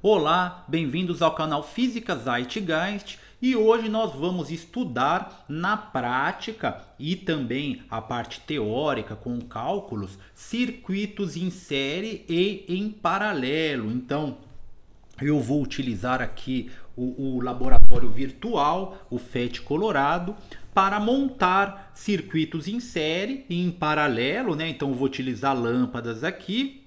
Olá, bem-vindos ao canal Física Zeitgeist e hoje nós vamos estudar na prática e também a parte teórica com cálculos, circuitos em série e em paralelo. Então, eu vou utilizar aqui o, o laboratório virtual, o FET Colorado, para montar circuitos em série e em paralelo, né? Então, vou utilizar lâmpadas aqui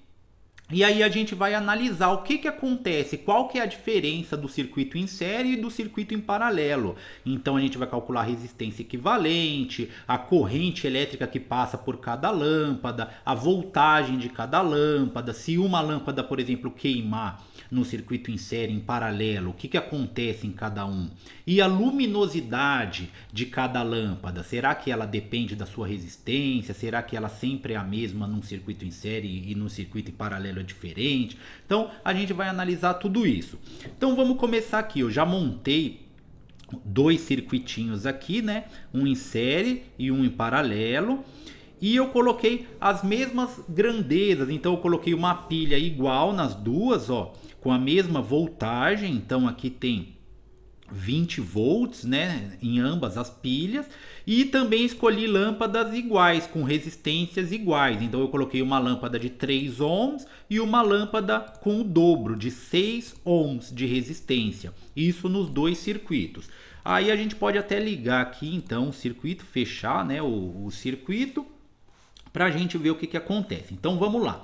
e aí a gente vai analisar o que, que acontece, qual que é a diferença do circuito em série e do circuito em paralelo. Então a gente vai calcular a resistência equivalente, a corrente elétrica que passa por cada lâmpada, a voltagem de cada lâmpada, se uma lâmpada, por exemplo, queimar no circuito em série, em paralelo, o que, que acontece em cada um. E a luminosidade de cada lâmpada, será que ela depende da sua resistência? Será que ela sempre é a mesma num circuito em série e no circuito em paralelo é diferente? Então a gente vai analisar tudo isso. Então vamos começar aqui, eu já montei dois circuitinhos aqui, né? Um em série e um em paralelo e eu coloquei as mesmas grandezas, então eu coloquei uma pilha igual nas duas, ó, com a mesma voltagem, então aqui tem 20 volts, né, em ambas as pilhas, e também escolhi lâmpadas iguais, com resistências iguais. Então eu coloquei uma lâmpada de 3 ohms e uma lâmpada com o dobro de 6 ohms de resistência. Isso nos dois circuitos. Aí a gente pode até ligar aqui então o circuito, fechar, né, o, o circuito para a gente ver o que, que acontece. Então vamos lá.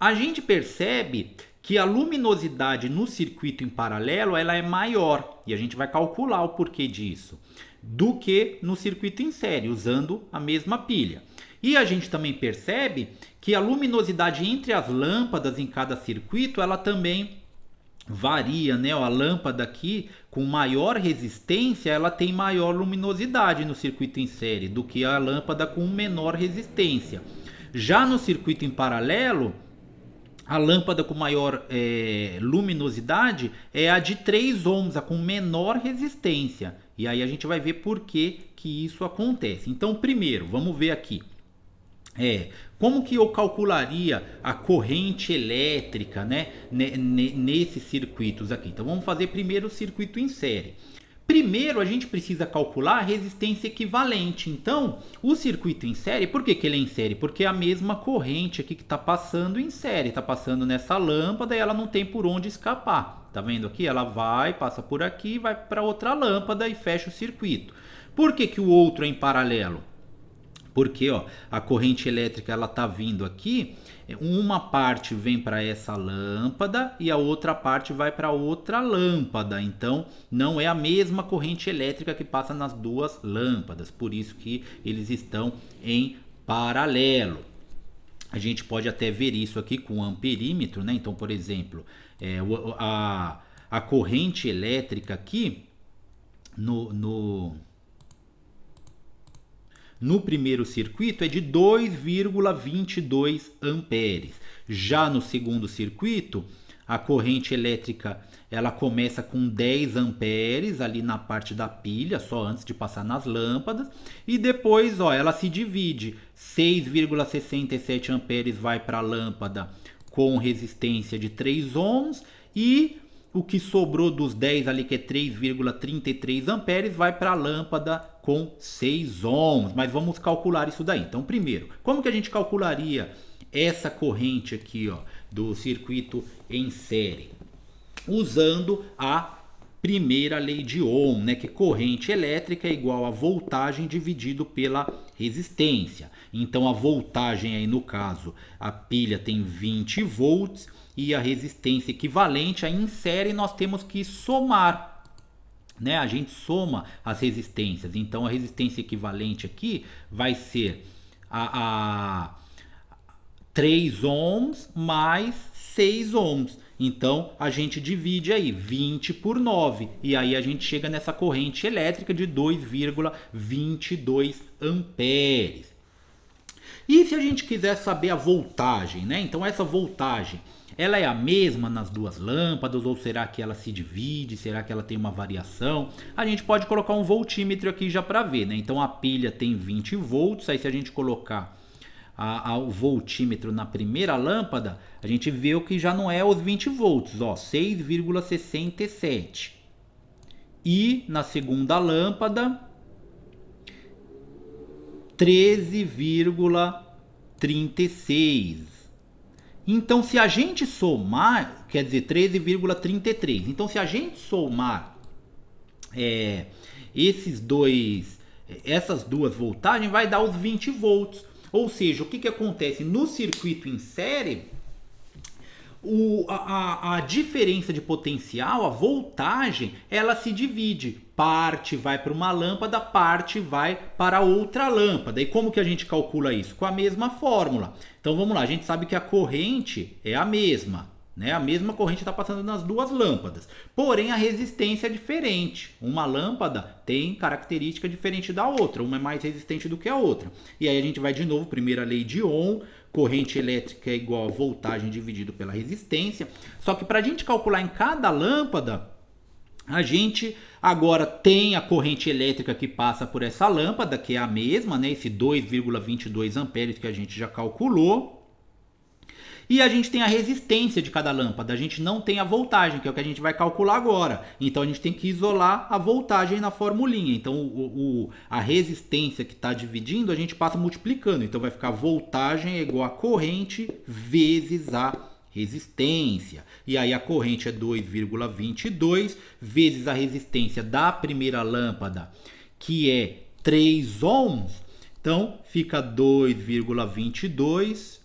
A gente percebe que a luminosidade no circuito em paralelo ela é maior e a gente vai calcular o porquê disso do que no circuito em série usando a mesma pilha. E a gente também percebe que a luminosidade entre as lâmpadas em cada circuito ela também varia, né? a lâmpada aqui com maior resistência, ela tem maior luminosidade no circuito em série do que a lâmpada com menor resistência. Já no circuito em paralelo, a lâmpada com maior é, luminosidade é a de 3 ohms, a com menor resistência. E aí a gente vai ver por que, que isso acontece. Então, primeiro, vamos ver aqui. É, como que eu calcularia a corrente elétrica né, nesses circuitos aqui? Então vamos fazer primeiro o circuito em série. Primeiro a gente precisa calcular a resistência equivalente. Então, o circuito em série, por que, que ele é em série? Porque é a mesma corrente aqui que está passando em série, está passando nessa lâmpada e ela não tem por onde escapar. Tá vendo aqui? Ela vai, passa por aqui, vai para outra lâmpada e fecha o circuito. Por que, que o outro é em paralelo? Porque ó, a corrente elétrica ela tá vindo aqui, uma parte vem para essa lâmpada e a outra parte vai para outra lâmpada. Então não é a mesma corrente elétrica que passa nas duas lâmpadas, por isso que eles estão em paralelo. A gente pode até ver isso aqui com amperímetro, né? Então, por exemplo, é, a, a corrente elétrica aqui no, no no primeiro circuito é de 2,22 amperes. Já no segundo circuito, a corrente elétrica ela começa com 10 amperes ali na parte da pilha, só antes de passar nas lâmpadas, e depois ó, ela se divide. 6,67 amperes vai para a lâmpada com resistência de 3 ohms e o que sobrou dos 10 ali que é 3,33 amperes vai para a lâmpada com 6 ohms, mas vamos calcular isso daí. Então, primeiro, como que a gente calcularia essa corrente aqui ó, do circuito em série? Usando a primeira lei de Ohm, né, que corrente elétrica é igual a voltagem dividido pela resistência. Então a voltagem aí no caso, a pilha tem 20 volts e a resistência equivalente a em série nós temos que somar né, a gente soma as resistências. Então a resistência equivalente aqui vai ser a, a 3 ohms mais 6 ohms. Então a gente divide aí 20 por 9 e aí a gente chega nessa corrente elétrica de 2,22 amperes. E se a gente quiser saber a voltagem, né? Então essa voltagem ela é a mesma nas duas lâmpadas ou será que ela se divide? Será que ela tem uma variação? A gente pode colocar um voltímetro aqui já para ver, né? Então a pilha tem 20 volts, aí se a gente colocar a, a, o voltímetro na primeira lâmpada, a gente vê o que já não é os 20 volts, ó, 6,67. E na segunda lâmpada, 13,36. Então, se a gente somar, quer dizer 13,33. Então, se a gente somar é, esses dois, essas duas voltagens, vai dar os 20 volts. Ou seja, o que, que acontece no circuito em série? o, a, a diferença de potencial, a voltagem, ela se divide. Parte vai para uma lâmpada, parte vai para outra lâmpada. E como que a gente calcula isso? Com a mesma fórmula. Então vamos lá, a gente sabe que a corrente é a mesma. Né? A mesma corrente está passando nas duas lâmpadas. Porém, a resistência é diferente. Uma lâmpada tem característica diferente da outra. Uma é mais resistente do que a outra. E aí a gente vai de novo, primeira lei de Ohm corrente elétrica é igual a voltagem dividido pela resistência. Só que para a gente calcular em cada lâmpada, a gente agora tem a corrente elétrica que passa por essa lâmpada, que é a mesma, né? Esse 2,22 amperes que a gente já calculou. E a gente tem a resistência de cada lâmpada, a gente não tem a voltagem, que é o que a gente vai calcular agora. Então a gente tem que isolar a voltagem na formulinha. Então o, o a resistência que está dividindo, a gente passa multiplicando. Então vai ficar voltagem igual a corrente vezes a resistência. E aí a corrente é 2,22 vezes a resistência da primeira lâmpada, que é 3 ohms. Então fica 2,22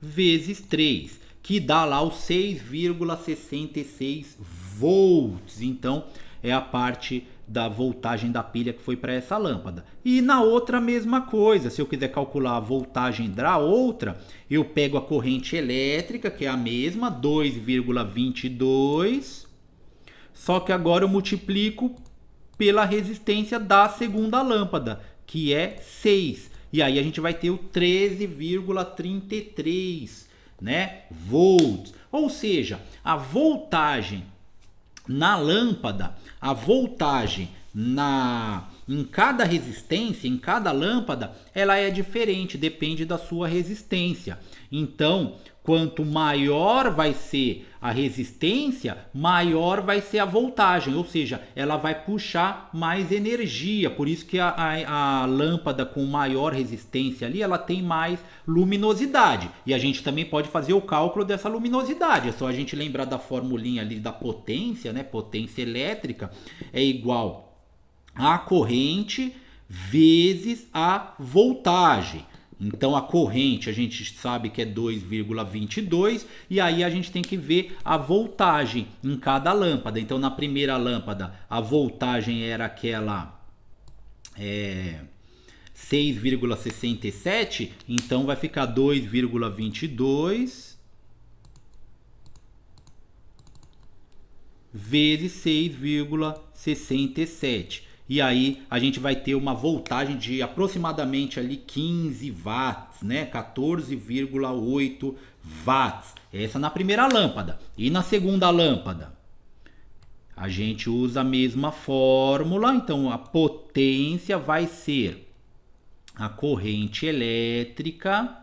vezes 3, que dá lá os 6,66 volts. Então é a parte da voltagem da pilha que foi para essa lâmpada. E na outra mesma coisa, se eu quiser calcular a voltagem da outra, eu pego a corrente elétrica, que é a mesma, 2,22, só que agora eu multiplico pela resistência da segunda lâmpada, que é 6. E aí a gente vai ter o 13,33, né, volts. Ou seja, a voltagem na lâmpada, a voltagem na em cada resistência, em cada lâmpada, ela é diferente, depende da sua resistência. Então, quanto maior vai ser a resistência, maior vai ser a voltagem, ou seja, ela vai puxar mais energia. Por isso que a, a, a, lâmpada com maior resistência ali, ela tem mais luminosidade. E a gente também pode fazer o cálculo dessa luminosidade. É só a gente lembrar da formulinha ali da potência, né? Potência elétrica é igual a corrente vezes a voltagem. Então a corrente a gente sabe que é 2,22 e aí a gente tem que ver a voltagem em cada lâmpada. Então na primeira lâmpada a voltagem era aquela é, 6,67, então vai ficar 2,22 vezes 6,67 e aí a gente vai ter uma voltagem de aproximadamente ali 15 watts, né? 14,8 watts. Essa na primeira lâmpada. E na segunda lâmpada, a gente usa a mesma fórmula, então a potência vai ser a corrente elétrica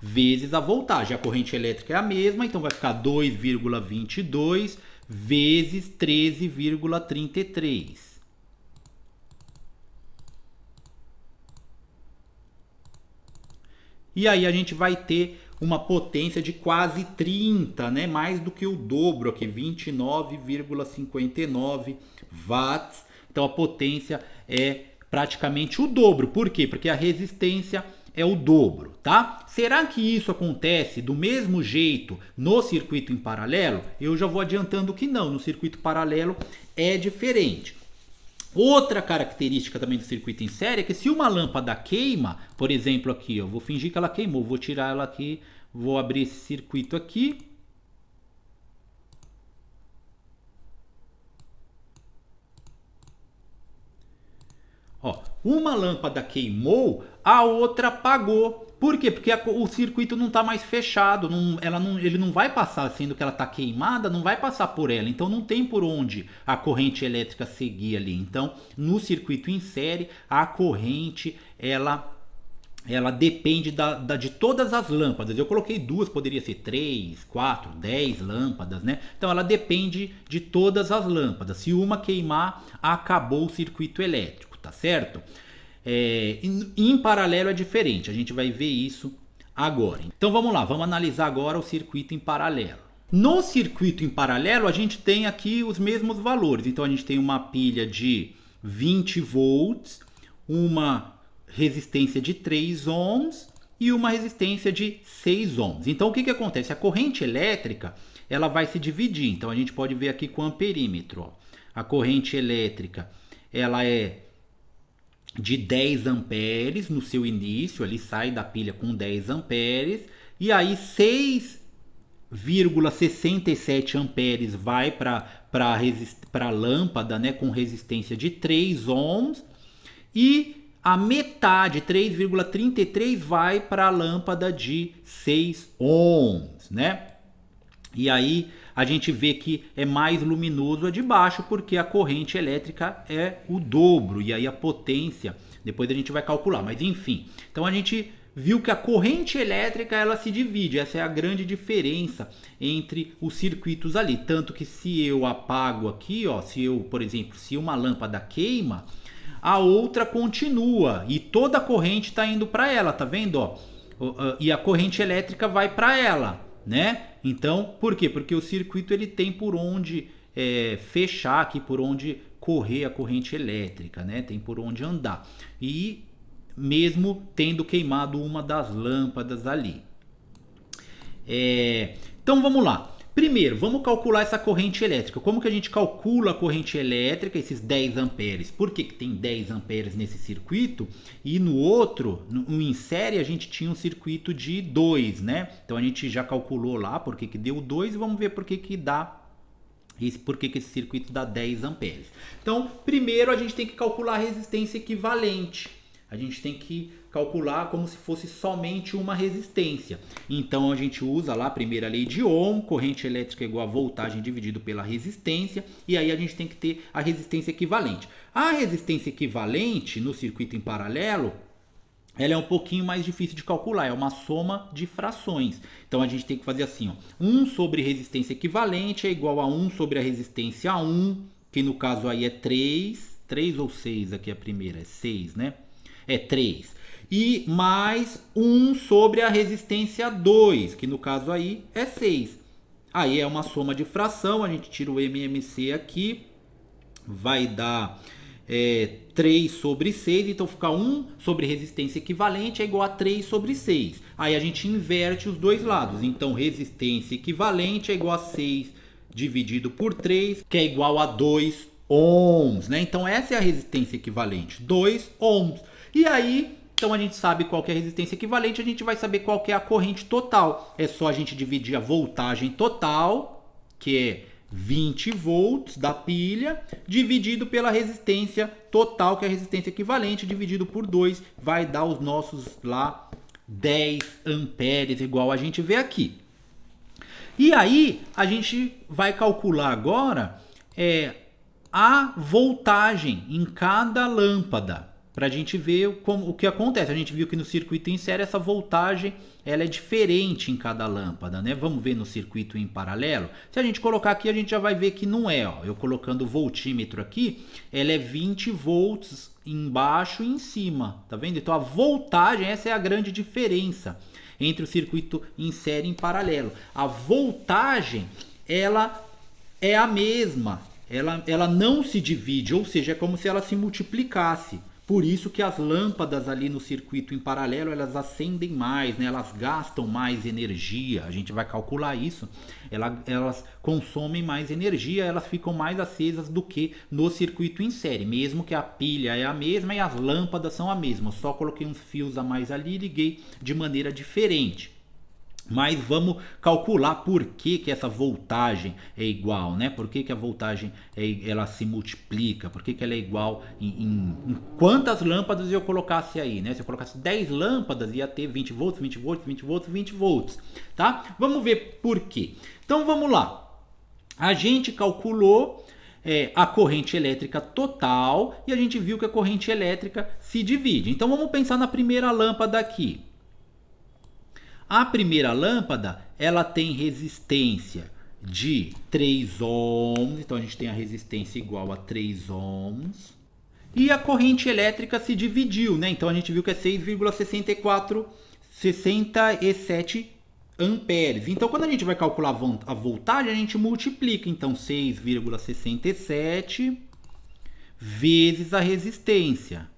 vezes a voltagem. A corrente elétrica é a mesma, então vai ficar 2,22 vezes 13,33. E aí a gente vai ter uma potência de quase 30, né? mais do que o dobro aqui, 29,59 watts. Então a potência é praticamente o dobro. Por quê? Porque a resistência é o dobro, tá? Será que isso acontece do mesmo jeito no circuito em paralelo? Eu já vou adiantando que não, no circuito paralelo é diferente. Outra característica também do circuito em série é que se uma lâmpada queima, por exemplo aqui, eu vou fingir que ela queimou, vou tirar ela aqui, vou abrir esse circuito aqui, Uma lâmpada queimou, a outra apagou. Por quê? Porque a, o circuito não está mais fechado, não, ela não, ele não vai passar, sendo que ela está queimada, não vai passar por ela. Então não tem por onde a corrente elétrica seguir ali. Então no circuito em série, a corrente ela ela depende da, da, de todas as lâmpadas. Eu coloquei duas, poderia ser três, quatro, dez lâmpadas, né? Então ela depende de todas as lâmpadas. Se uma queimar, acabou o circuito elétrico tá certo? É, em, paralelo é diferente, a gente vai ver isso agora. Então vamos lá, vamos analisar agora o circuito em paralelo. No circuito em paralelo, a gente tem aqui os mesmos valores. Então a gente tem uma pilha de 20 volts, uma resistência de 3 ohms e uma resistência de 6 ohms. Então o que, que acontece? A corrente elétrica ela vai se dividir. Então a gente pode ver aqui com amperímetro. Ó. A corrente elétrica ela é de 10 amperes no seu início, ele sai da pilha com 10 amperes e aí 6,67 amperes vai para a lâmpada né, com resistência de 3 ohms e a metade, 3,33 vai para a lâmpada de 6 ohms, né? E aí a gente vê que é mais luminoso a de baixo porque a corrente elétrica é o dobro e aí a potência depois a gente vai calcular, mas enfim. Então a gente viu que a corrente elétrica ela se divide, essa é a grande diferença entre os circuitos ali, tanto que se eu apago aqui, ó, se eu, por exemplo, se uma lâmpada queima, a outra continua e toda a corrente está indo para ela, tá vendo, ó? E a corrente elétrica vai para ela né? Então, por quê? Porque o circuito ele tem por onde é, fechar aqui, por onde correr a corrente elétrica, né? Tem por onde andar. E mesmo tendo queimado uma das lâmpadas ali. É, então vamos lá. Primeiro, vamos calcular essa corrente elétrica. Como que a gente calcula a corrente elétrica, esses 10 amperes? Por que, que tem 10 amperes nesse circuito? E no outro, no, em série, a gente tinha um circuito de 2, né? Então a gente já calculou lá por que, que deu 2 e vamos ver por que, que dá isso, por que, que esse circuito dá 10 amperes. Então, primeiro a gente tem que calcular a resistência equivalente. A gente tem que calcular como se fosse somente uma resistência. Então a gente usa lá a primeira lei de Ohm, corrente elétrica é igual a voltagem dividido pela resistência, e aí a gente tem que ter a resistência equivalente. A resistência equivalente no circuito em paralelo ela é um pouquinho mais difícil de calcular, é uma soma de frações. Então a gente tem que fazer assim, ó, 1 sobre resistência equivalente é igual a 1 sobre a resistência a 1, que no caso aí é 3, 3 ou 6, aqui a primeira é 6, né? É 3 e mais 1 sobre a resistência 2, que no caso aí é 6. Aí é uma soma de fração, a gente tira o MMC aqui, vai dar é, 3 sobre 6, então fica 1 sobre resistência equivalente é igual a 3 sobre 6. Aí a gente inverte os dois lados, então resistência equivalente é igual a 6 dividido por 3, que é igual a 2 ohms, né? Então essa é a resistência equivalente, 2 ohms. E aí então a gente sabe qual é a resistência equivalente, a gente vai saber qual é a corrente total. É só a gente dividir a voltagem total, que é 20 volts da pilha, dividido pela resistência total, que é a resistência equivalente, dividido por 2, vai dar os nossos lá 10 amperes, igual a gente vê aqui. E aí, a gente vai calcular agora é, a voltagem em cada lâmpada para a gente ver como, o que acontece. A gente viu que no circuito em série essa voltagem ela é diferente em cada lâmpada, né? Vamos ver no circuito em paralelo. Se a gente colocar aqui, a gente já vai ver que não é. Ó. Eu colocando o voltímetro aqui, ela é 20 volts embaixo e em cima, tá vendo? Então a voltagem, essa é a grande diferença entre o circuito em série e em paralelo. A voltagem, ela é a mesma, ela, ela não se divide, ou seja, é como se ela se multiplicasse. Por isso que as lâmpadas ali no circuito em paralelo, elas acendem mais, né? elas gastam mais energia. A gente vai calcular isso. Ela, elas consomem mais energia, elas ficam mais acesas do que no circuito em série. Mesmo que a pilha é a mesma e as lâmpadas são a mesma. Eu só coloquei uns fios a mais ali e liguei de maneira diferente. Mas vamos calcular por que, que essa voltagem é igual, né? Por que, que a voltagem é, ela se multiplica? Por que, que ela é igual em, em, em, quantas lâmpadas eu colocasse aí, né? Se eu colocasse 10 lâmpadas, ia ter 20 volts, 20 volts, 20 volts, 20 volts, tá? Vamos ver por quê. Então vamos lá. A gente calculou é, a corrente elétrica total e a gente viu que a corrente elétrica se divide. Então vamos pensar na primeira lâmpada aqui. A primeira lâmpada, ela tem resistência de 3 ohms, então a gente tem a resistência igual a 3 ohms. E a corrente elétrica se dividiu, né? Então a gente viu que é 6,64 67 amperes. Então quando a gente vai calcular a voltagem, a gente multiplica então 6,67 vezes a resistência.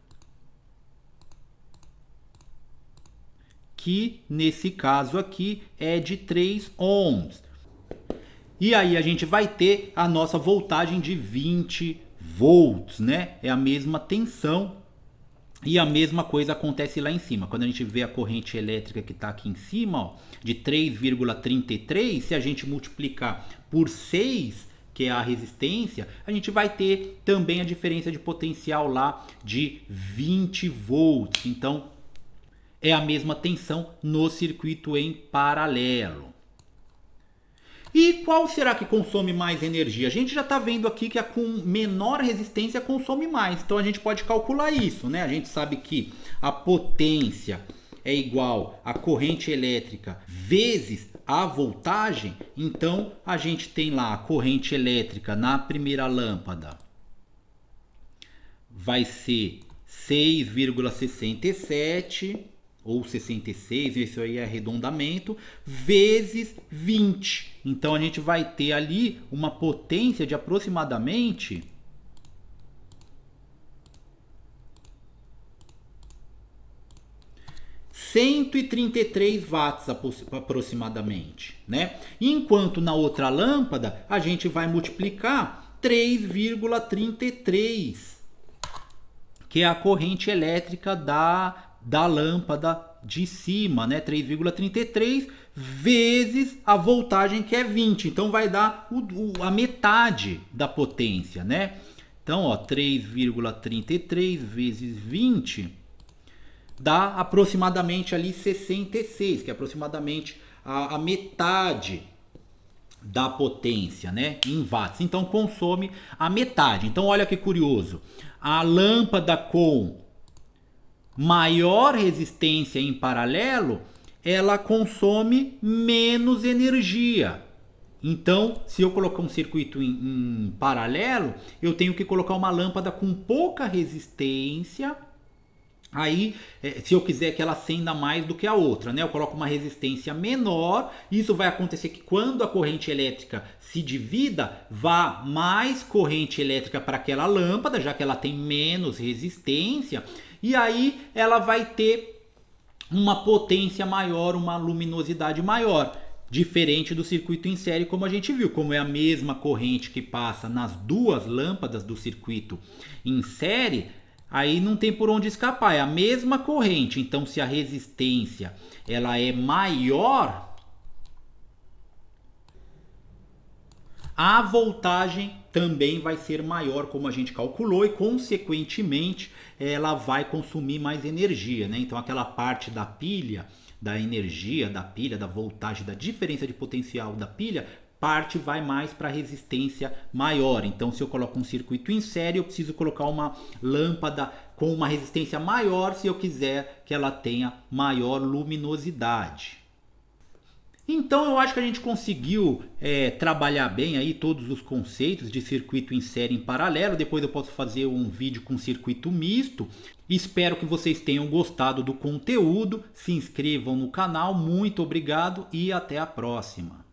que nesse caso aqui é de 3 ohms. E aí a gente vai ter a nossa voltagem de 20 volts, né? É a mesma tensão e a mesma coisa acontece lá em cima. Quando a gente vê a corrente elétrica que está aqui em cima, ó, de 3,33, se a gente multiplicar por 6, que é a resistência, a gente vai ter também a diferença de potencial lá de 20 volts. Então, é a mesma tensão no circuito em paralelo. E qual será que consome mais energia? A gente já está vendo aqui que a com menor resistência consome mais. Então a gente pode calcular isso, né? A gente sabe que a potência é igual à corrente elétrica vezes a voltagem. Então a gente tem lá a corrente elétrica na primeira lâmpada vai ser 6,67 ou 66, isso aí é arredondamento, vezes 20. Então a gente vai ter ali uma potência de aproximadamente 133 watts aproximadamente, né? Enquanto na outra lâmpada a gente vai multiplicar 3,33, que é a corrente elétrica da da lâmpada de cima, né? 3,33 vezes a voltagem que é 20. Então vai dar o, o, a metade da potência, né? Então, ó, 3,33 vezes 20 dá aproximadamente ali 66, que é aproximadamente a, a metade da potência, né, em watts. Então consome a metade. Então olha que curioso. A lâmpada com maior resistência em paralelo, ela consome menos energia. Então, se eu colocar um circuito em, em, paralelo, eu tenho que colocar uma lâmpada com pouca resistência. Aí, é, se eu quiser que ela acenda mais do que a outra, né? Eu coloco uma resistência menor. Isso vai acontecer que quando a corrente elétrica se divida, vá mais corrente elétrica para aquela lâmpada, já que ela tem menos resistência. E aí ela vai ter uma potência maior, uma luminosidade maior, diferente do circuito em série, como a gente viu, como é a mesma corrente que passa nas duas lâmpadas do circuito em série, aí não tem por onde escapar, é a mesma corrente. Então, se a resistência ela é maior, a voltagem também vai ser maior, como a gente calculou, e consequentemente ela vai consumir mais energia. Né? Então, aquela parte da pilha, da energia da pilha, da voltagem, da diferença de potencial da pilha, parte vai mais para resistência maior. Então, se eu coloco um circuito em série, eu preciso colocar uma lâmpada com uma resistência maior se eu quiser que ela tenha maior luminosidade. Então eu acho que a gente conseguiu é, trabalhar bem aí todos os conceitos de circuito em série em paralelo. Depois eu posso fazer um vídeo com circuito misto. Espero que vocês tenham gostado do conteúdo. Se inscrevam no canal. Muito obrigado e até a próxima.